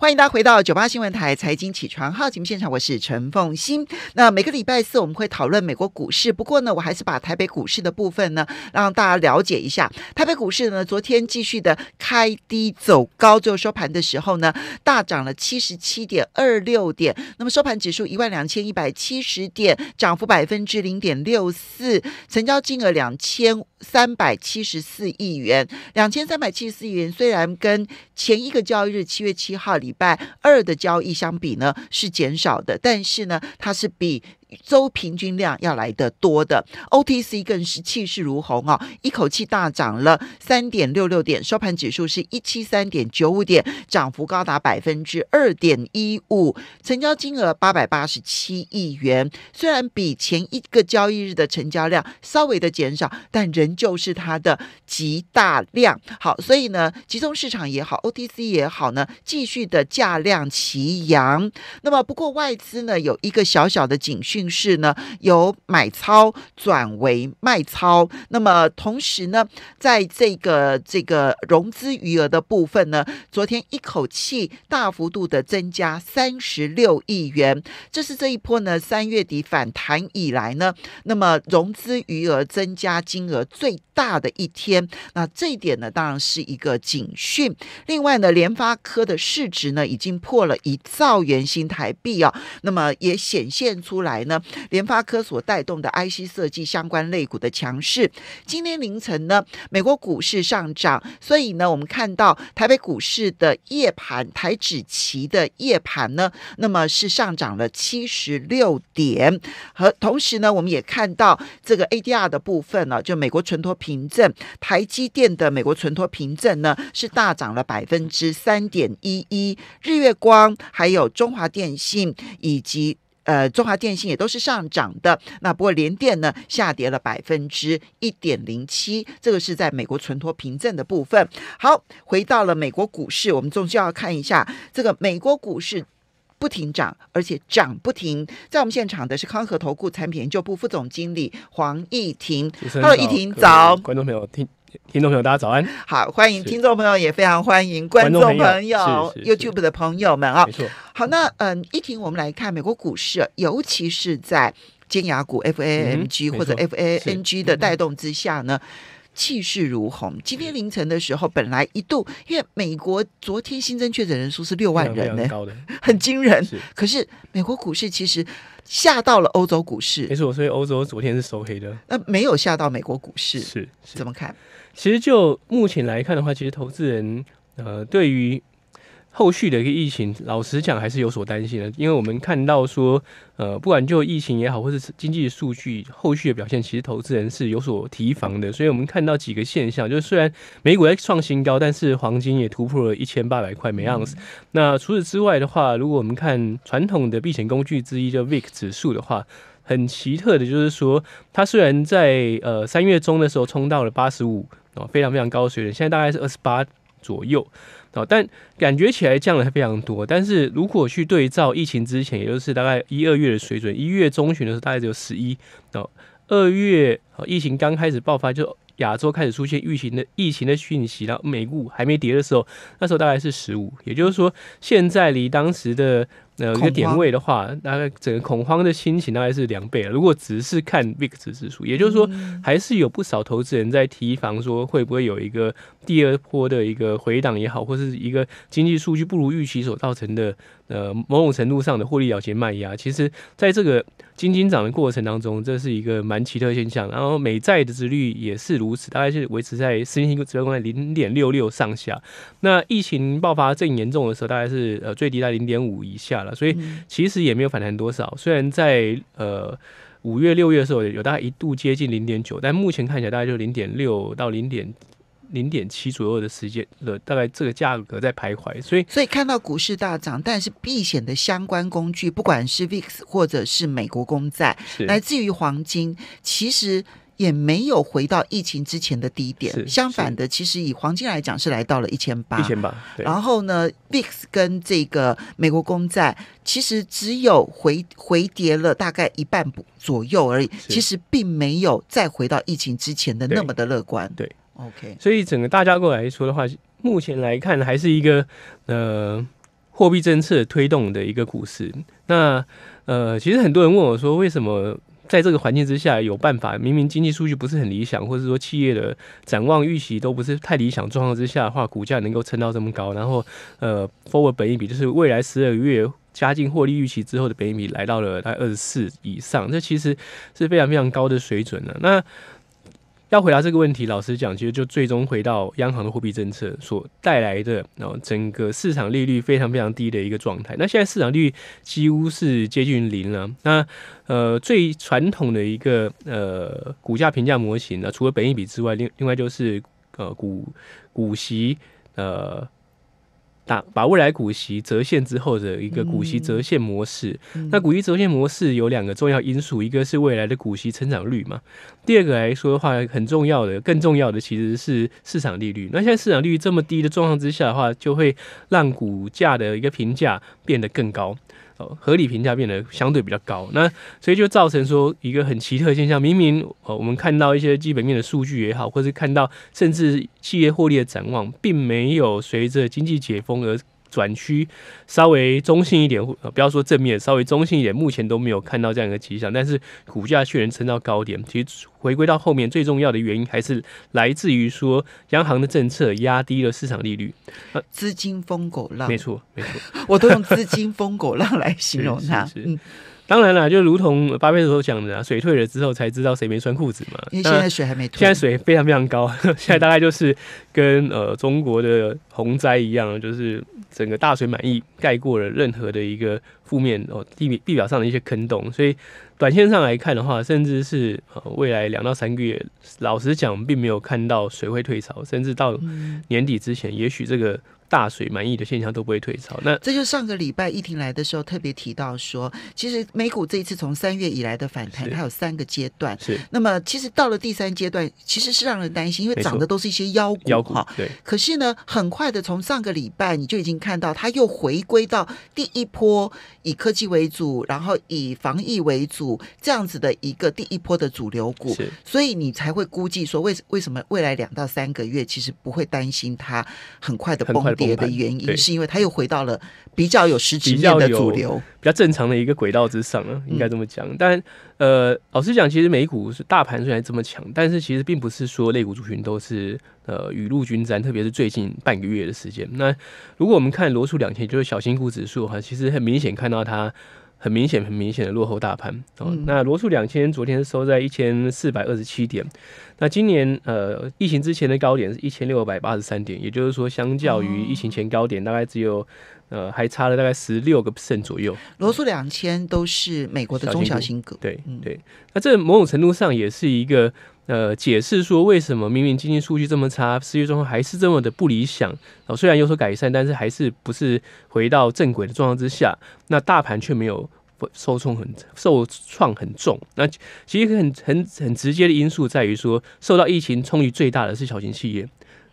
欢迎大家回到九八新闻台财经起床号节目现场，我是陈凤欣。那每个礼拜四我们会讨论美国股市，不过呢，我还是把台北股市的部分呢，让大家了解一下。台北股市呢，昨天继续的开低走高，最后收盘的时候呢，大涨了七十七点二六点，那么收盘指数一万两千一百七十点，涨幅百分之零点六四，成交金额两千三百七十四亿元。两千三百七十四亿元虽然跟前一个交易日七月七号里礼拜二的交易相比呢是减少的，但是呢它是比。周平均量要来的多的，OTC 更是气势如虹哦，一口气大涨了三点六六点，收盘指数是一七三点九五点，涨幅高达百分之二点一五，成交金额八百八十七亿元。虽然比前一个交易日的成交量稍微的减少，但仍旧是它的极大量。好，所以呢，集中市场也好，OTC 也好呢，继续的价量齐扬。那么不过外资呢，有一个小小的警讯。就是呢，由买超转为卖超。那么同时呢，在这个这个融资余额的部分呢，昨天一口气大幅度的增加三十六亿元，这是这一波呢三月底反弹以来呢，那么融资余额增加金额最大的一天。那这一点呢，当然是一个警讯。另外呢，联发科的市值呢已经破了一兆元新台币啊，那么也显现出来。联发科所带动的 IC 设计相关类股的强势。今天凌晨呢，美国股市上涨，所以呢，我们看到台北股市的夜盘，台指期的夜盘呢，那么是上涨了七十六点。和同时呢，我们也看到这个 ADR 的部分呢，就美国存托凭证，台积电的美国存托凭证呢，是大涨了百分之三点一一。日月光，还有中华电信以及。呃，中华电信也都是上涨的，那不过联电呢下跌了百分之一点零七，这个是在美国存托凭证的部分。好，回到了美国股市，我们总需要看一下这个美国股市不停涨，而且涨不停。在我们现场的是康和投顾产品研究部副总经理黄义婷，Hello，义婷早，观众朋友听。听众朋友，大家早安！好，欢迎听众朋友，也非常欢迎观众朋友、YouTube 的朋友们啊。没错。好，那嗯，一婷，我们来看美国股市，尤其是在尖牙股 FAMG 或者 FANG 的带动之下呢，气势如虹。今天凌晨的时候，本来一度因为美国昨天新增确诊人数是六万人呢，很惊人。可是美国股市其实吓到了欧洲股市，没错。所以欧洲昨天是收黑的，那没有吓到美国股市，是？怎么看？其实就目前来看的话，其实投资人呃对于后续的一个疫情，老实讲还是有所担心的，因为我们看到说呃不管就疫情也好，或是经济数据后续的表现，其实投资人是有所提防的。所以我们看到几个现象，就是虽然美股在创新高，但是黄金也突破了一千八百块每盎司。那除此之外的话，如果我们看传统的避险工具之一就 VIX 指数的话，很奇特的就是说，它虽然在呃三月中的时候冲到了八十五。哦，非常非常高水准，现在大概是二十八左右，哦，但感觉起来降了非常多。但是如果去对照疫情之前，也就是大概一、二月的水准，一月中旬的时候大概只有十一，哦，二月疫情刚开始爆发，就亚洲开始出现疫情的疫情的讯息，然后美股还没跌的时候，那时候大概是十五，也就是说，现在离当时的。有一个点位的话，大概整个恐慌的心情大概是两倍了。如果只是看 VIX 指数，也就是说，还是有不少投资人在提防说，会不会有一个第二波的一个回档也好，或是一个经济数据不如预期所造成的呃某种程度上的获利了结卖压。其实在这个金金涨的过程当中，这是一个蛮奇特现象。然后美债的值率也是如此，大概是维持在四千期个殖在零点六六上下。那疫情爆发最严重的时候，大概是呃最低在零点五以下了。所以其实也没有反弹多少，虽然在呃五月、六月的时候有大概一度接近零点九，但目前看起来大概就零点六到零点零点七左右的时间的大概这个价格在徘徊。所以，所以看到股市大涨，但是避险的相关工具，不管是 VIX 或者是美国公债，来自于黄金，其实。也没有回到疫情之前的低点，相反的，其实以黄金来讲是来到了一千八，一千八。然后呢，VIX 跟这个美国公债其实只有回回跌了大概一半不左右而已，其实并没有再回到疫情之前的那么的乐观。对，OK，所以整个大架构来说的话，目前来看还是一个呃货币政策推动的一个股市。那呃，其实很多人问我说，为什么？在这个环境之下，有办法明明经济数据不是很理想，或者说企业的展望预期都不是太理想状况之下的话，股价能够撑到这么高，然后呃，forward 本益比就是未来十二月加进获利预期之后的本益比来到了大概二十四以上，这其实是非常非常高的水准了。那要回答这个问题，老实讲，其实就最终回到央行的货币政策所带来的，然后整个市场利率非常非常低的一个状态。那现在市场利率几乎是接近零了。那呃，最传统的一个呃股价评价模型呢，除了本益比之外，另另外就是呃股股息呃。把未来股息折现之后的一个股息折现模式，那股息折现模式有两个重要因素，一个是未来的股息成长率嘛，第二个来说的话，很重要的、更重要的其实是市场利率。那现在市场利率这么低的状况之下的话，就会让股价的一个评价变得更高。合理评价变得相对比较高，那所以就造成说一个很奇特现象，明明我们看到一些基本面的数据也好，或是看到甚至企业获利的展望，并没有随着经济解封而。转趋稍微中性一点，不要说正面，稍微中性一点。目前都没有看到这样一个迹象，但是股价却能撑到高点。其实回归到后面最重要的原因，还是来自于说央行的政策压低了市场利率，资金疯狗浪。没错，没错，我都用资金疯狗浪来形容它。嗯。当然了，就如同巴菲特所讲的，水退了之后才知道谁没穿裤子嘛。因为现在水还没退，现在水非常非常高，现在大概就是跟呃中国的洪灾一样，就是整个大水满溢，盖过了任何的一个负面哦地地表上的一些坑洞，所以。短线上来看的话，甚至是呃未来两到三个月，老实讲，并没有看到谁会退潮。甚至到年底之前，也许这个大水满溢的现象都不会退潮。那这就上个礼拜一婷来的时候特别提到说，其实美股这一次从三月以来的反弹，它有三个阶段。是。那么其实到了第三阶段，其实是让人担心，因为涨的都是一些妖股股对。可是呢，很快的从上个礼拜你就已经看到，它又回归到第一波以科技为主，然后以防疫为主。这样子的一个第一波的主流股，所以你才会估计说，为为什么未来两到三个月其实不会担心它很快的崩跌的原因，是因为它又回到了比较有实质性的主流、比较正常的一个轨道之上啊，应该这么讲。但呃，老实讲，其实美股是大盘虽然这么强，但是其实并不是说类股族群都是呃雨露均沾，特别是最近半个月的时间。那如果我们看罗素两千，就是小型股指数哈，其实很明显看到它。很明显，很明显的落后大盘哦。那罗素两千昨天收在一千四百二十七点，那今年呃疫情之前的高点是一千六百八十三点，也就是说，相较于疫情前高点，大概只有。呃，还差了大概十六个 percent 左右。罗素两千都是美国的中小型股，对，对。那这某种程度上也是一个呃解释，说为什么明明经济数据这么差，失业状况还是这么的不理想，然后虽然有所改善，但是还是不是回到正轨的状况之下。那大盘却没有受创很受创很重。那其实很很很直接的因素在于说，受到疫情冲击最大的是小型企业。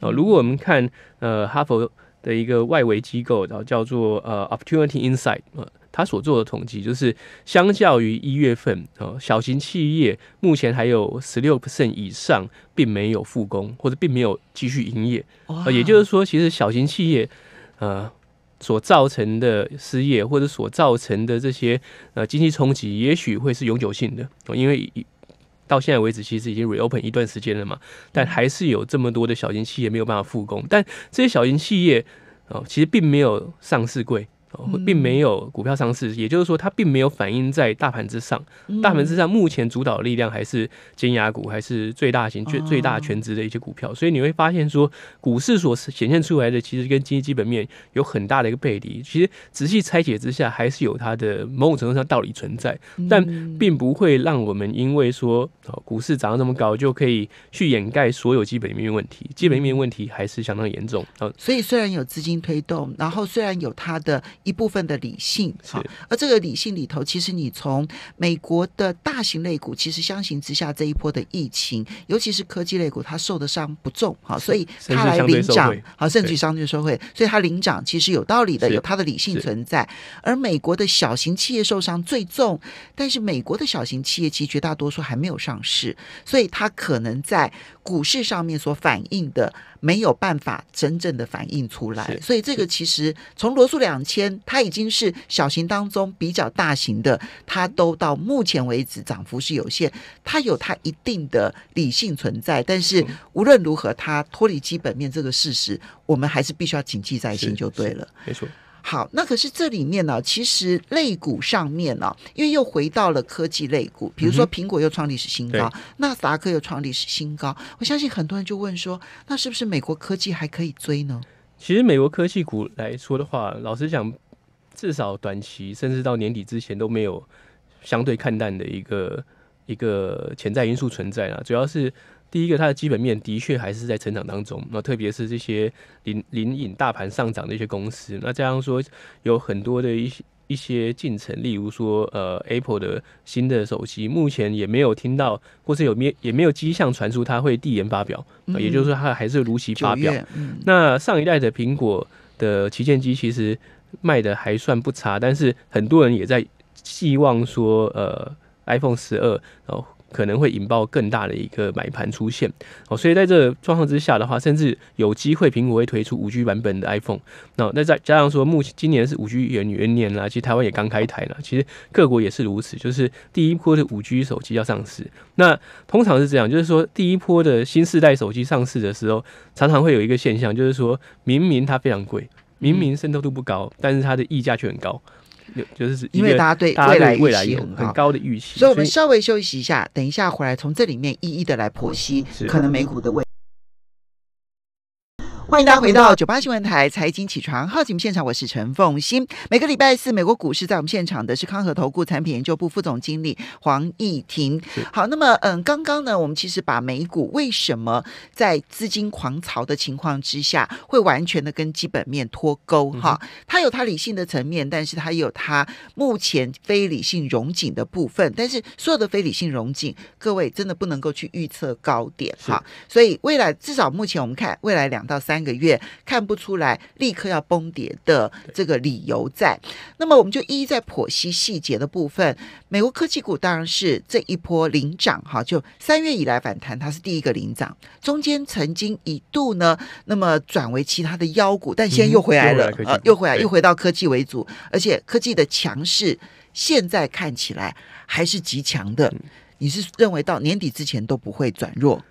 哦，如果我们看呃哈佛。的一个外围机构，然后叫做呃 Opportunity Insight，呃，他所做的统计就是，相较于一月份，呃，小型企业目前还有十六以上并没有复工，或者并没有继续营业，啊，也就是说，其实小型企业，呃，所造成的失业或者所造成的这些呃经济冲击，也许会是永久性的，因为。到现在为止，其实已经 reopen 一段时间了嘛，但还是有这么多的小型企业没有办法复工。但这些小型企业，哦，其实并没有上市贵，并没有股票上市，也就是说它并没有反映在大盘之上。大盘之上目前主导力量还是尖牙股，还是最大型、最大全值的一些股票。所以你会发现说，股市所显现出来的其实跟经济基本面有很大的一个背离。其实仔细拆解之下，还是有它的某种程度上道理存在，但并不会让我们因为说哦股市涨到这么高就可以去掩盖所有基本面问题。基本面问题还是相当严重。所以虽然有资金推动，然后虽然有它的。一部分的理性哈，而这个理性里头，其实你从美国的大型类股，其实相形之下这一波的疫情，尤其是科技类股，它受的伤不重哈，所以它来领涨，好甚至相对社会，所以它领涨其实有道理的，有它的理性存在。而美国的小型企业受伤最重，但是美国的小型企业其实绝大多数还没有上市，所以它可能在。股市上面所反映的没有办法真正的反映出来，所以这个其实从罗素两千，它已经是小型当中比较大型的，它都到目前为止涨幅是有限，它有它一定的理性存在，但是无论如何，它脱离基本面这个事实，我们还是必须要谨记在心，就对了，没错。好，那可是这里面呢，其实类股上面呢，因为又回到了科技类股，比如说苹果又创历史新高，那达克又创历史新高。我相信很多人就问说，那是不是美国科技还可以追呢？其实美国科技股来说的话，老实讲，至少短期甚至到年底之前都没有相对看淡的一个一个潜在因素存在啊，主要是。第一个，它的基本面的确还是在成长当中。那特别是这些领领引大盘上涨的一些公司，那加上说有很多的一些一些进程，例如说，呃，Apple 的新的手机，目前也没有听到，或是有没也没有迹象传出它会递延发表，也就是说它还是如期发表。那上一代的苹果的旗舰机其实卖的还算不差，但是很多人也在寄望说，呃，iPhone 十二，然后。可能会引爆更大的一个买盘出现，哦，所以在这状况之下的话，甚至有机会苹果会推出五 G 版本的 iPhone。那那再加上说，目前今年是五 G 元元年啦，其实台湾也刚开台了，其实各国也是如此，就是第一波的五 G 手机要上市。那通常是这样，就是说第一波的新世代手机上市的时候，常常会有一个现象，就是说明明它非常贵，明明渗透度不高，但是它的溢价却很高。就是因为大家对未来未来有很高的预期，所以我们稍微休息一下，等一下回来从这里面一一的来剖析可能美股的未。欢迎大家回到九八新闻台财经起床号节目现场，我是陈凤欣。每个礼拜四，美国股市在我们现场的是康和投顾产品研究部副总经理黄义婷。好，那么，嗯，刚刚呢，我们其实把美股为什么在资金狂潮的情况之下，会完全的跟基本面脱钩哈，它有它理性的层面，但是它也有它目前非理性融紧的部分。但是所有的非理性融紧，各位真的不能够去预测高点哈。所以未来至少目前我们看未来两到三。个月看不出来，立刻要崩跌的这个理由在。那么我们就一一在剖析细节的部分。美国科技股当然是这一波领涨，哈，就三月以来反弹，它是第一个领涨。中间曾经一度呢，那么转为其他的腰股，但现在又回来了，呃，又回来，又回到科技为主。而且科技的强势，现在看起来还是极强的。你是认为到年底之前都不会转弱？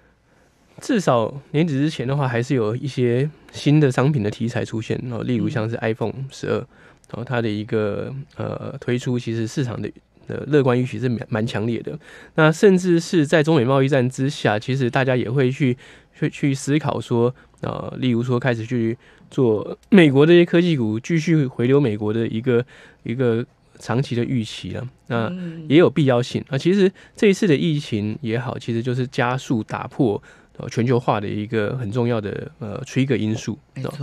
至少年底之前的话，还是有一些新的商品的题材出现，然后例如像是 iPhone 十二，然后它的一个呃推出，其实市场的的乐观预期是蛮蛮强烈的。那甚至是在中美贸易战之下，其实大家也会去去去思考说，啊，例如说开始去做美国这些科技股继续回流美国的一个一个长期的预期了。那也有必要性。那其实这一次的疫情也好，其实就是加速打破。呃、全球化的一个很重要的呃，trigger 因素，没错，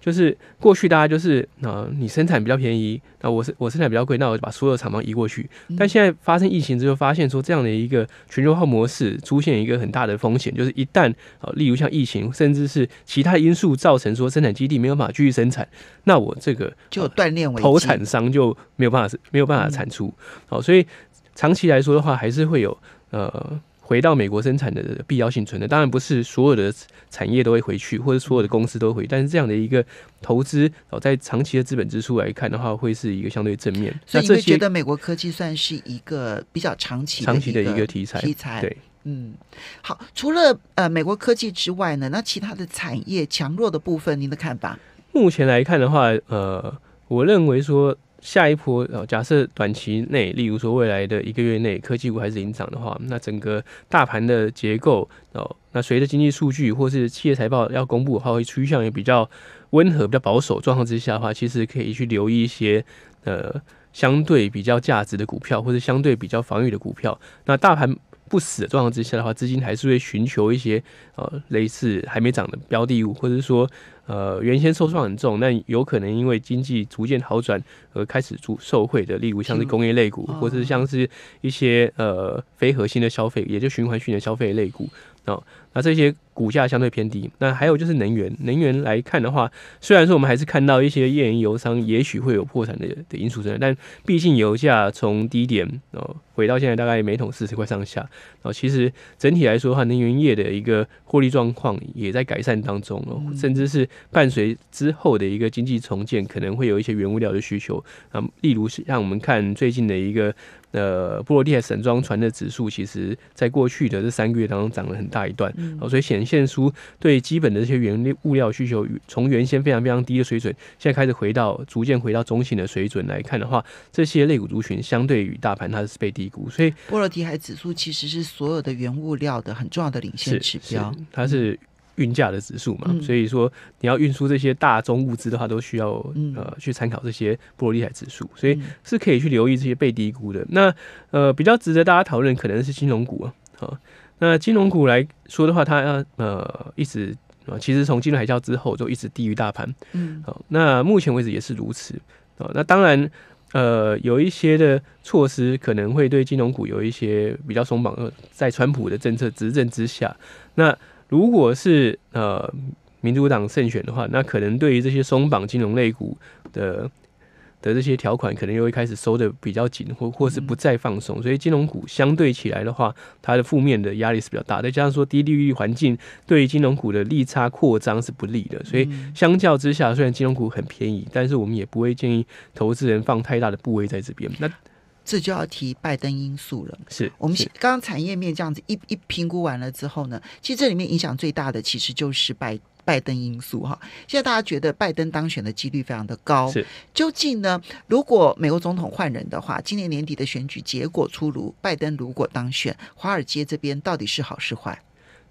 就是过去大家就是啊，你生产比较便宜，那我生我生产比较贵，那我就把所有厂房移过去。但现在发生疫情之后，发现说这样的一个全球化模式出现一个很大的风险，就是一旦啊，例如像疫情，甚至是其他因素造成说生产基地没有办法继续生产，那我这个就锻炼为投产商就没有办法没有办法产出。好，所以长期来说的话，还是会有呃。回到美国生产的必要性存的，当然不是所有的产业都会回去，或者所有的公司都回，但是这样的一个投资哦，在长期的资本支出来看的话，会是一个相对正面。所以你会觉得美国科技算是一个比较长期、长期的一个题材？题材对，嗯，好。除了呃美国科技之外呢，那其他的产业强弱的部分，您的看法？目前来看的话，呃，我认为说。下一波，呃，假设短期内，例如说未来的一个月内，科技股还是领涨的话，那整个大盘的结构，哦，那随着经济数据或是企业财报要公布的话，会趋向于比较温和、比较保守状况之下的话，其实可以去留意一些，呃，相对比较价值的股票，或者相对比较防御的股票。那大盘不死的状况之下的话，资金还是会寻求一些，呃，类似还没涨的标的物，或者说，呃，原先受创很重，那有可能因为经济逐渐好转。而开始做受贿的，例如像是工业类股，或是像是一些呃非核心的消费，也就循环性的消费类股啊。那这些股价相对偏低。那还有就是能源，能源来看的话，虽然说我们还是看到一些页岩油商也许会有破产的的因素在，但毕竟油价从低点哦回到现在大概每桶四十块上下哦，其实整体来说的话，能源业的一个获利状况也在改善当中哦，甚至是伴随之后的一个经济重建，可能会有一些原物料的需求。那例如像我们看最近的一个呃，波罗的海神装船的指数，其实在过去的这三个月当中涨了很大一段，所以显现出对基本的这些原料物料需求，从原先非常非常低的水准，现在开始回到逐渐回到中性的水准来看的话，这些类股族群相对于大盘它是被低估，所以波罗的海指数其实是所有的原物料的很重要的领先指标，它是。运价的指数嘛，所以说你要运输这些大宗物资的话，都需要呃去参考这些波罗的海指数，所以是可以去留意这些被低估的。那呃比较值得大家讨论可能是金融股啊，那金融股来说的话，它呃一直啊其实从金融海啸之后就一直低于大盘，嗯，好，那目前为止也是如此，好，那当然呃有一些的措施可能会对金融股有一些比较松绑，呃，在川普的政策执政之下，那。如果是呃民主党胜选的话，那可能对于这些松绑金融类股的的这些条款，可能又会开始收的比较紧，或或是不再放松。所以金融股相对起来的话，它的负面的压力是比较大。再加上说低利率环境对于金融股的利差扩张是不利的，所以相较之下，虽然金融股很便宜，但是我们也不会建议投资人放太大的部位在这边。那这就要提拜登因素了。是我们刚刚产业面这样子一一评估完了之后呢，其实这里面影响最大的其实就是拜拜登因素哈。现在大家觉得拜登当选的几率非常的高。是，究竟呢，如果美国总统换人的话，今年年底的选举结果出炉，拜登如果当选，华尔街这边到底是好是坏？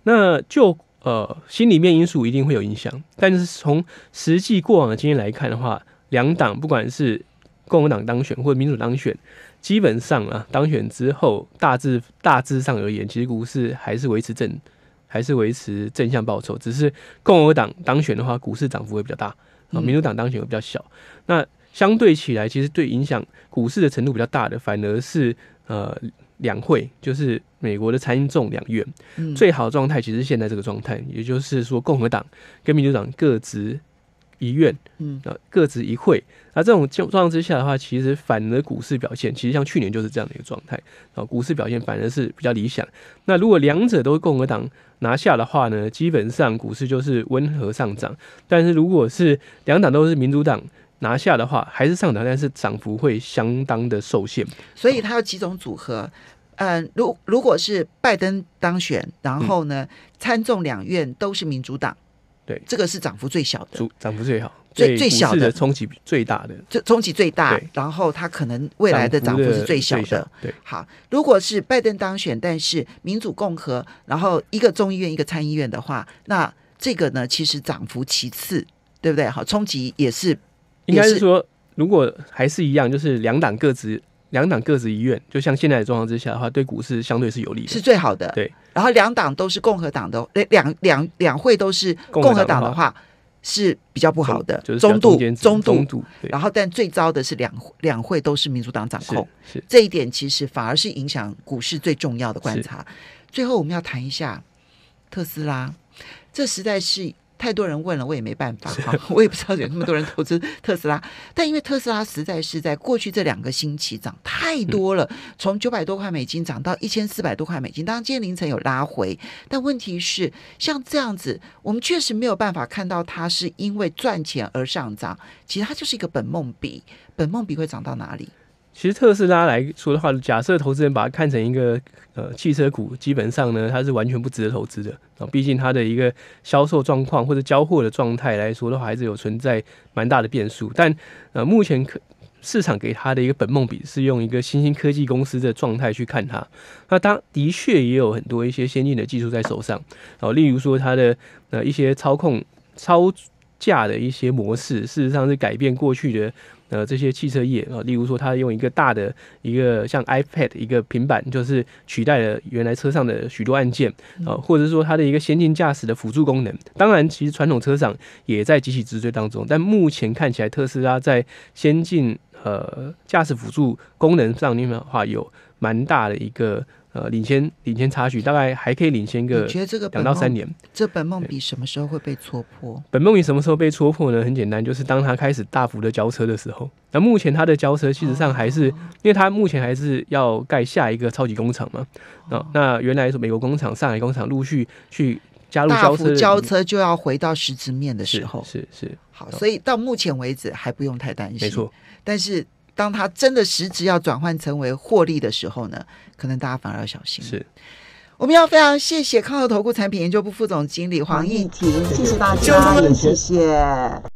那就呃，心里面因素一定会有影响，但是从实际过往的经验来看的话，两党不管是共和党当选或者民主当选。基本上啊，当选之后，大致大致上而言，其实股市还是维持正，还是维持正向报酬。只是共和党当选的话，股市涨幅会比较大；啊，民主党当选会比较小。那相对起来，其实对影响股市的程度比较大的，反而是呃，两会就是美国的参众两院。最好状态其实现在这个状态，也就是说，共和党跟民主党各执。一院，嗯，啊，各执一会。那这种状况之下的话，其实反而股市表现，其实像去年就是这样的一个状态，啊，股市表现反而是比较理想。那如果两者都是共和党拿下的话呢，基本上股市就是温和上涨；但是如果是两党都是民主党拿下的话，还是上涨，但是涨幅会相当的受限。所以它有几种组合，嗯，如如果是拜登当选，然后呢，参众两院都是民主党。对，这个是涨幅最小的，涨幅最好，最最小的冲击最大的，这冲击最大，然后它可能未来的涨幅是最小的。对，好，如果是拜登当选，但是民主共和，然后一个众议院一个参议院的话，那这个呢，其实涨幅其次，对不对？好，冲击也是，应该是说，如果还是一样，就是两党各执。两党各自一院，就像现在的状况之下的话，对股市相对是有利，是最好的。对，然后两党都是共和党的，两两两会都是共和党的话是比较不好的，中度中度。然后，但最糟的是两两会都是民主党掌控，这一点其实反而是影响股市最重要的观察。最后，我们要谈一下特斯拉，这实在是。太多人问了，我也没办法 哈，我也不知道有那么多人投资特斯拉，但因为特斯拉实在是在过去这两个星期涨太多了，从九百多块美金涨到一千四百多块美金。当然今天凌晨有拉回，但问题是像这样子，我们确实没有办法看到它是因为赚钱而上涨，其实它就是一个本梦比，本梦比会涨到哪里？其实特斯拉来说的话，假设投资人把它看成一个呃汽车股，基本上呢，它是完全不值得投资的啊。毕竟它的一个销售状况或者交货的状态来说的话，还是有存在蛮大的变数。但呃，目前可市场给它的一个本梦比是用一个新兴科技公司的状态去看它。那它的确也有很多一些先进的技术在手上，然例如说它的呃一些操控超价的一些模式，事实上是改变过去的。呃，这些汽车业啊，例如说，它用一个大的一个像 iPad 一个平板，就是取代了原来车上的许多按键啊，或者说它的一个先进驾驶的辅助功能。当然，其实传统车上也在积极直追当中，但目前看起来，特斯拉在先进呃驾驶辅助功能上面的话，有蛮大的一个。呃，领先领先差距大概还可以领先个，得两到三年，这本梦比什么时候会被戳破？本梦比什么时候被戳破呢？很简单，就是当他开始大幅的交车的时候。那目前他的交车事实上还是，因为他目前还是要盖下一个超级工厂嘛。那原来美国工厂、上海工厂陆续去加入交车，交车就要回到十字面的时候，是是。好，所以到目前为止还不用太担心，没错。但是。当他真的实质要转换成为获利的时候呢，可能大家反而要小心。是我们要非常谢谢康和投顾产品研究部副总经理黄义婷，谢谢大家，谢谢。